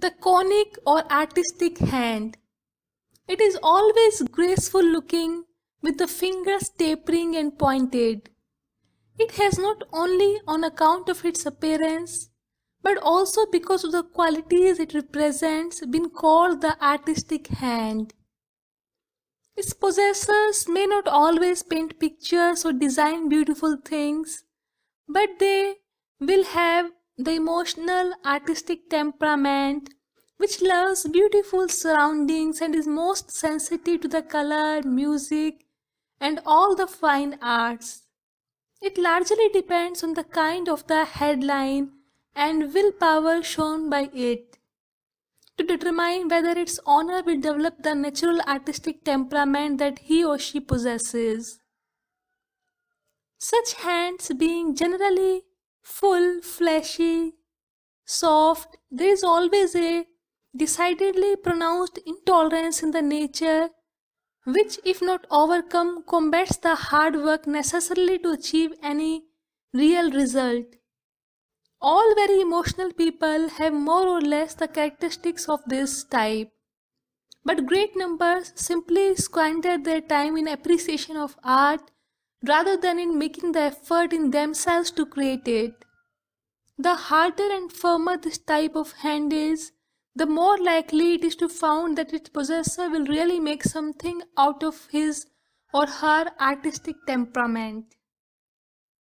the conic or artistic hand. It is always graceful looking with the fingers tapering and pointed. It has not only on account of its appearance, but also because of the qualities it represents been called the artistic hand. Its possessors may not always paint pictures or design beautiful things, but they will have the emotional, artistic temperament, which loves beautiful surroundings and is most sensitive to the color, music, and all the fine arts. It largely depends on the kind of the headline and willpower shown by it. To determine whether its owner will develop the natural artistic temperament that he or she possesses. Such hands being generally full, fleshy, soft. There is always a decidedly pronounced intolerance in the nature which if not overcome combats the hard work necessarily to achieve any real result. All very emotional people have more or less the characteristics of this type. But great numbers simply squander their time in appreciation of art rather than in making the effort in themselves to create it. The harder and firmer this type of hand is, the more likely it is to found that its possessor will really make something out of his or her artistic temperament.